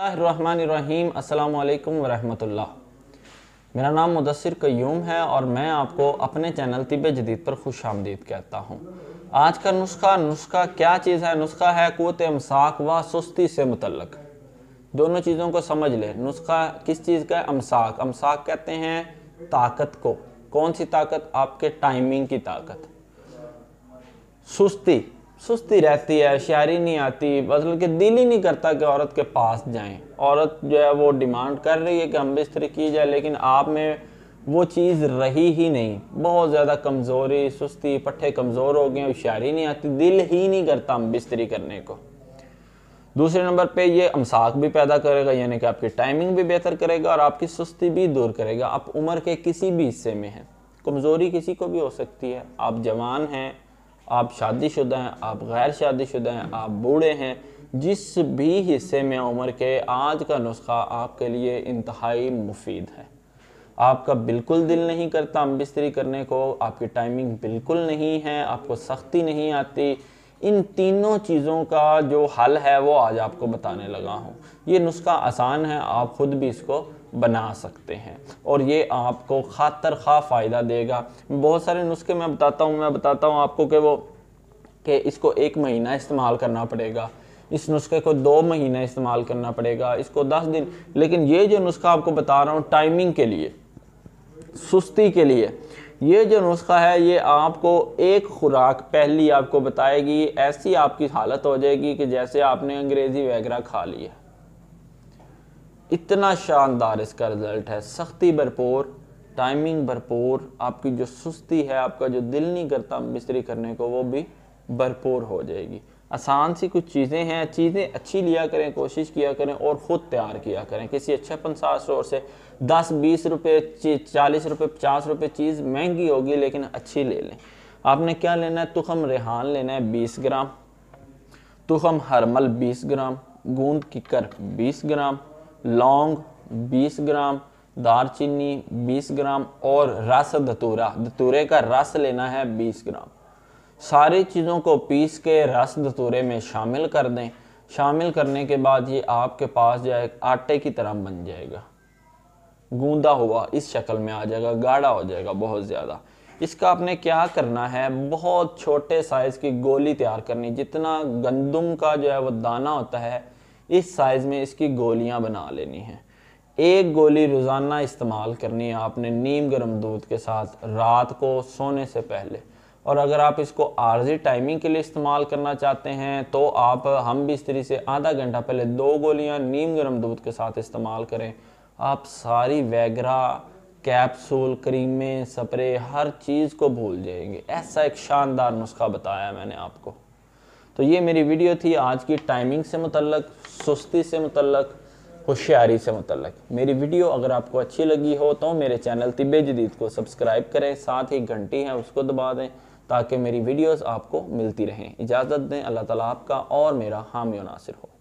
रहीम अस्सलाम वालेकुम वरहमतुल्लाह मेरा नाम मुदसर क्यूम है और मैं आपको अपने चैनल तिब जदीद पर खुश आमदीद कहता हूँ आज का नुस्खा नुस्खा क्या चीज़ है नुस्खा है कुत अमसाक व सुस्ती से मुतलक दोनों चीज़ों को समझ लें नुस्खा किस चीज़ का है अमसाक अमसाक कहते हैं ताकत को कौन सी ताकत आपके टाइमिंग की ताकत सुस्ती सुस्ती रहती है शायरी नहीं आती मतलब कि दिल ही नहीं करता कि औरत के पास जाएं औरत जो है वो डिमांड कर रही है कि हम बिस्तर की जाए लेकिन आप में वो चीज़ रही ही नहीं बहुत ज़्यादा कमज़ोरी सुस्ती पट्ठे कमज़ोर हो गए शायरी नहीं आती दिल ही नहीं करता हम बिस्तरी करने को दूसरे नंबर पे ये अमसाक भी पैदा करेगा यानी कि आपकी टाइमिंग भी बेहतर करेगा और आपकी सुस्ती भी दूर करेगा आप उम्र के किसी भी हिस्से में हैं कमज़ोरी किसी को भी हो सकती है आप जवान हैं आप शादीशुदा हैं आप गैर शादीशुदा हैं आप बूढ़े हैं जिस भी हिस्से में उम्र के आज का नुस्खा आपके लिए इंतहाई मुफीद है आपका बिल्कुल दिल नहीं करता बिस्तरी करने को आपकी टाइमिंग बिल्कुल नहीं है आपको सख्ती नहीं आती इन तीनों चीज़ों का जो हल है वो आज आपको बताने लगा हूँ ये नुस्खा आसान है आप ख़ुद भी इसको बना सकते हैं और ये आपको खातर खा फ़ायदा देगा बहुत सारे नुस्खे मैं बताता हूँ मैं बताता हूँ आपको कि वो कि इसको एक महीना इस्तेमाल करना पड़ेगा इस नुस्खे को दो महीना इस्तेमाल करना पड़ेगा इसको दस दिन लेकिन ये जो नुस्खा आपको बता रहा हूँ टाइमिंग के लिए सुस्ती के लिए ये जो नुस्खा है ये आपको एक खुराक पहली आपको बताएगी ऐसी आपकी हालत हो जाएगी कि जैसे आपने अंग्रेज़ी वगैरह खा ली है इतना शानदार इसका रिज़ल्ट है सख्ती भरपूर टाइमिंग भरपूर आपकी जो सुस्ती है आपका जो दिल नहीं करता मिस्त्री करने को वो भी भरपूर हो जाएगी आसान सी कुछ चीज़ें हैं चीज़ें अच्छी लिया करें कोशिश किया करें और ख़ुद तैयार किया करें किसी अच्छे पंसार स्टोर से दस बीस रुपये चालीस रुपये पचास रुपये चीज़ महंगी होगी लेकिन अच्छी ले लें आपने क्या लेना है तुखम रेहान लेना है बीस ग्राम तुखम हरमल बीस ग्राम गूंद किकर बीस ग्राम लौंग बीस ग्राम दार चीनी बीस ग्राम और रस दतूरा दतूरे का रस लेना है बीस ग्राम सारी चीज़ों को पीस के रस धतूरे में शामिल कर दें शामिल करने के बाद ये आपके पास जो है आटे की तरह बन जाएगा गूंदा हुआ इस शक्ल में आ जाएगा गाढ़ा हो जाएगा बहुत ज़्यादा इसका आपने क्या करना है बहुत छोटे साइज़ की गोली तैयार करनी जितना गंदम का जो है वो दाना होता है इस साइज़ में इसकी गोलियाँ बना लेनी है एक गोली रोज़ाना इस्तेमाल करनी है आपने नीम गर्म दूध के साथ रात को सोने से पहले और अगर आप इसको आर्जी टाइमिंग के लिए इस्तेमाल करना चाहते हैं तो आप हम भी बिस्तरी से आधा घंटा पहले दो गोलियां नीम गर्म दूध के साथ इस्तेमाल करें आप सारी वैगरा कैप्सूल क्रीमें स्प्रे हर चीज़ को भूल जाएंगे ऐसा एक शानदार नुस्खा बताया मैंने आपको तो ये मेरी वीडियो थी आज की टाइमिंग से मुतल सुस्ती से मुतलक होशियारी से मतलब मेरी वीडियो अगर आपको अच्छी लगी हो तो मेरे चैनल तिब जदीद को सब्सक्राइब करें साथ ही घंटी है उसको दबा दें ताकि मेरी वीडियोस आपको मिलती रहें इजाज़त दें अल्लाह ताला आपका और मेरा हामी नासिर हो